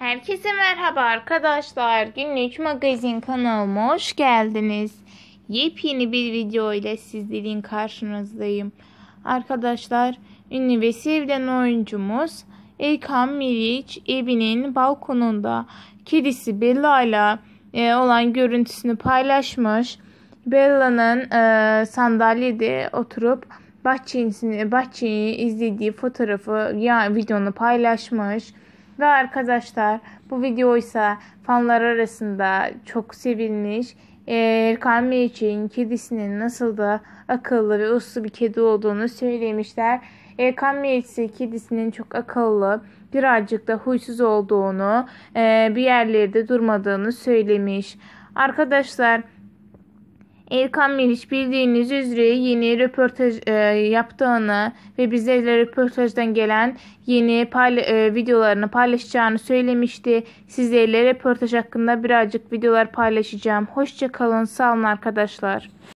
Herkese merhaba arkadaşlar. Günlük magazin kanalıma hoş geldiniz. Yepyeni bir video ile sizlerin karşınızdayım. Arkadaşlar ünlü ve sevilen oyuncumuz Erkan Meriç evinin balkonunda kedisi Bella ile olan görüntüsünü paylaşmış. Bella'nın e, sandalyede oturup bahçesini, bahçeyi izlediği fotoğrafı ya videonu paylaşmış. Ve arkadaşlar bu video ise fanlar arasında çok sevilmiş Erkan için kedisinin nasıl da akıllı ve uslu bir kedi olduğunu söylemişler. Erkan ise kedisinin çok akıllı, birazcık da huysuz olduğunu, bir yerlerde durmadığını söylemiş. Arkadaşlar Erkan Meriç bildiğiniz üzere yeni röportaj e, yaptığını ve bizlerle röportajdan gelen yeni payla e, videolarını paylaşacağını söylemişti. Sizlerle röportaj hakkında birazcık videolar paylaşacağım. Hoşçakalın, kalın, sağ olun arkadaşlar.